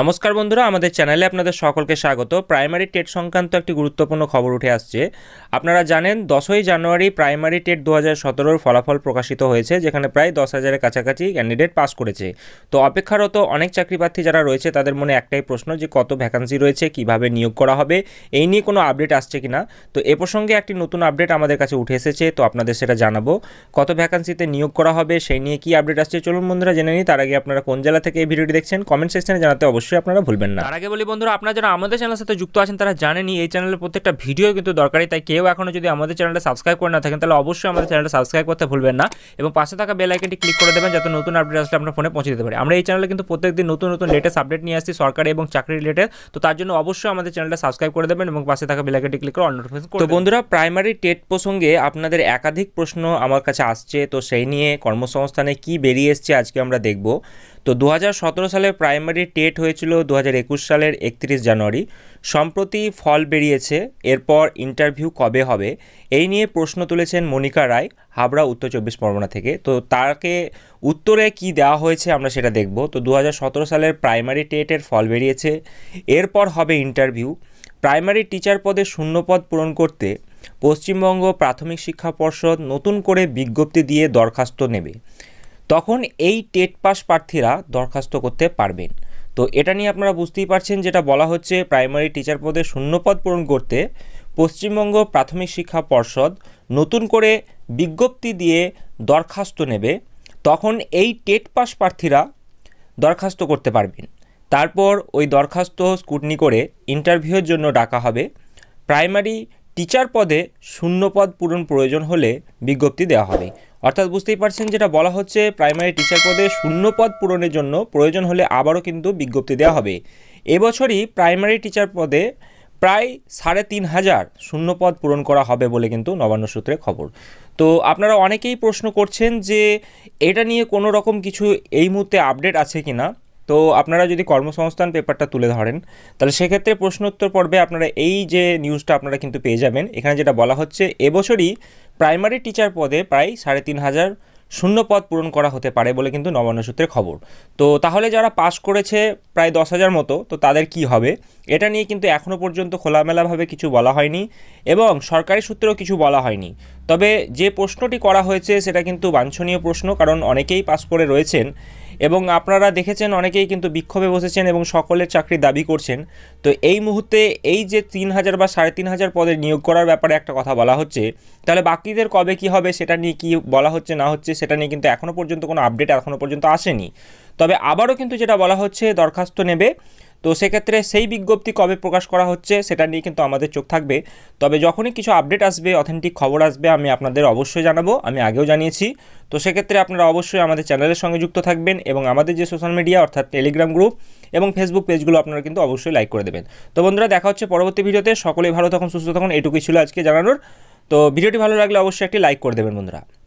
নমস্কার বন্ধুরা আমাদের চ্যানেলে আপনাদের সকলকে স্বাগত প্রাইমারি টেট সংক্রান্ত একটি গুরুত্বপূর্ণ খবর উঠে আসছে আপনারা জানেন দশই জানুয়ারি প্রাইমারি টেট দু হাজার ফলাফল প্রকাশিত হয়েছে যেখানে প্রায় দশ হাজারের কাছাকাছি ক্যান্ডিডেট পাস করেছে তো অপেক্ষারত অনেক চাকরিপ্রার্থী যারা রয়েছে তাদের মনে একটাই প্রশ্ন যে কত ভ্যাকান্সি রয়েছে কিভাবে নিয়োগ করা হবে এই নিয়ে কোনো আপডেট আসছে কিনা তো এ প্রসঙ্গে একটি নতুন আপডেট আমাদের কাছে উঠে এসেছে তো আপনাদের সেটা জানাবো কত ভ্যাকান্সিতে নিয়োগ করা হবে সেই নিয়ে কি আপডেট আসছে চলুন বন্ধুরা জেনে নিই তার আগে আপনারা কোন জেলা থেকে এই ভিডিওটি দেখছেন কমেন্ট সেকশনে জানাতে অবশ্যই আপনারা ভুলবেন না তার আগে বলি বন্ধুরা আপনারা যারা আমাদের চ্যানেলের সাথে যুক্ত আছেন তারা জানেনি এই চ্যানেলের প্রত্যেকটা ভিডিও কিন্তু দরকারি তাই কেউ এখনও যদি আমাদের চ্যানেলটা সাবস্ক্রাইব করে না থাকেন তাহলে অবশ্যই আমাদের চ্যানেলটা সাবস্ক্রাইব করতে ভুলবেন না এবং পাশে থাকা বেল আইকনটি ক্লিক করে দেবেন যাতে নতুন আপডেট আসলে আপনার ফোনে পৌঁছে দিতে পারে আমরা এই চ্যানেলে কিন্তু প্রত্যেকদিন নতুন নতুন লেটেস্ট আপডেট নিয়ে আসছি সরকারি এবং চাকরি রিলেটেড তো তার জন্য অবশ্যই আমাদের চ্যানেলটা সাবস্ক্রাইব করে দেবেন এবং পাশে থাকা বেল আইকনটি ক্লিক করে অল নোটিফিকেশন তো বন্ধুরা প্রাইমারি টেট প্রসঙ্গে আপনাদের একাধিক প্রশ্ন আমার কাছে আসছে তো সেই নিয়ে কর্মসংস্থানে কি বেরিয়ে এসছে আজকে আমরা দেখব তো দু সালে প্রাইমারি টেট হয়েছিল দু সালের একত্রিশ জানুয়ারি সম্প্রতি ফল বেরিয়েছে এরপর ইন্টারভিউ কবে হবে এই নিয়ে প্রশ্ন তুলেছেন মনিকা রায় হাবড়া উত্তর চব্বিশ পরগনা থেকে তো তাকে উত্তরে কি দেওয়া হয়েছে আমরা সেটা দেখব তো দু সালের প্রাইমারি টেটের ফল বেরিয়েছে এরপর হবে ইন্টারভিউ প্রাইমারি টিচার পদে শূন্যপদ পূরণ করতে পশ্চিমবঙ্গ প্রাথমিক শিক্ষা পর্ষদ নতুন করে বিজ্ঞপ্তি দিয়ে দরখাস্ত নেবে তখন এই টেট পাস প্রার্থীরা দরখাস্ত করতে পারবেন তো এটা নিয়ে আপনারা বুঝতেই পারছেন যেটা বলা হচ্ছে প্রাইমারি টিচার পদে শূন্যপদ পূরণ করতে পশ্চিমবঙ্গ প্রাথমিক শিক্ষা পর্ষদ নতুন করে বিজ্ঞপ্তি দিয়ে দরখাস্ত নেবে তখন এই টেট পাস প্রার্থীরা দরখাস্ত করতে পারবেন তারপর ওই দরখাস্ত স্কুটনি করে ইন্টারভিউর জন্য ডাকা হবে প্রাইমারি টিচার পদে শূন্য পদ পূরণ প্রয়োজন হলে বিজ্ঞপ্তি দেওয়া হবে অর্থাৎ বুঝতেই পারছেন যেটা বলা হচ্ছে প্রাইমারি টিচার পদে শূন্য পদ পূরণের জন্য প্রয়োজন হলে আবারও কিন্তু বিজ্ঞপ্তি দেওয়া হবে এবছরই প্রাইমারি টিচার পদে প্রায় সাড়ে তিন হাজার শূন্য পদ পূরণ করা হবে বলে কিন্তু নবান্ন সূত্রে খবর তো আপনারা অনেকেই প্রশ্ন করছেন যে এটা নিয়ে কোনো রকম কিছু এই মুহূর্তে আপডেট আছে কি না তো আপনারা যদি কর্মসংস্থান পেপারটা তুলে ধরেন তাহলে সেক্ষেত্রে প্রশ্নোত্তর পর্বে আপনারা এই যে নিউজটা আপনারা কিন্তু পেয়ে যাবেন এখানে যেটা বলা হচ্ছে এবছরই প্রাইমারি টিচার পদে প্রায় সাড়ে তিন হাজার শূন্য পদ পূরণ করা হতে পারে বলে কিন্তু নবান্ন সূত্রে খবর তো তাহলে যারা পাস করেছে প্রায় দশ হাজার মতো তো তাদের কি হবে এটা নিয়ে কিন্তু এখনও পর্যন্ত খোলামেলাভাবে কিছু বলা হয়নি এবং সরকারি সূত্রেও কিছু বলা হয়নি তবে যে প্রশ্নটি করা হয়েছে সেটা কিন্তু বাঞ্ছনীয় প্রশ্ন কারণ অনেকেই পাস করে রয়েছেন এবং আপনারা দেখেছেন অনেকেই কিন্তু বিক্ষোভে বসেছেন এবং সকলের চাকরি দাবি করছেন তো এই মুহূর্তে এই যে তিন হাজার বা সাড়ে তিন হাজার পদে নিয়োগ করার ব্যাপারে একটা কথা বলা হচ্ছে তাহলে বাকিদের কবে কি হবে সেটা নিয়ে কি বলা হচ্ছে না হচ্ছে সেটা নিয়ে কিন্তু এখনও পর্যন্ত কোনো আপডেট এখনও পর্যন্ত আসেনি তবে আবারও কিন্তু যেটা বলা হচ্ছে দরখাস্ত নেবে তো সেক্ষেত্রে সেই বিজ্ঞপ্তি কবে প্রকাশ করা হচ্ছে সেটা নিয়ে কিন্তু আমাদের চোখ থাকবে তবে যখনই কিছু আপডেট আসবে অথেন্টিক খবর আসবে আমি আপনাদের অবশ্যই জানাবো আমি আগেও জানিয়েছি তো সেক্ষেত্রে আপনারা অবশ্যই আমাদের চ্যানেলের সঙ্গে যুক্ত থাকবেন এবং আমাদের যে সোশ্যাল মিডিয়া অর্থাৎ টেলিগ্রাম গ্রুপ এবং ফেসবুক পেজগুলো আপনারা কিন্তু অবশ্যই লাইক করে দেবেন তো বন্ধুরা দেখা হচ্ছে পরবর্তী ভিডিওতে সকলেই ভালো তখন সুস্থ তখন এটুকুই ছিল আজকে জানানোর তো ভিডিওটি ভালো লাগলে অবশ্যই একটি লাইক করে দেবেন বন্ধুরা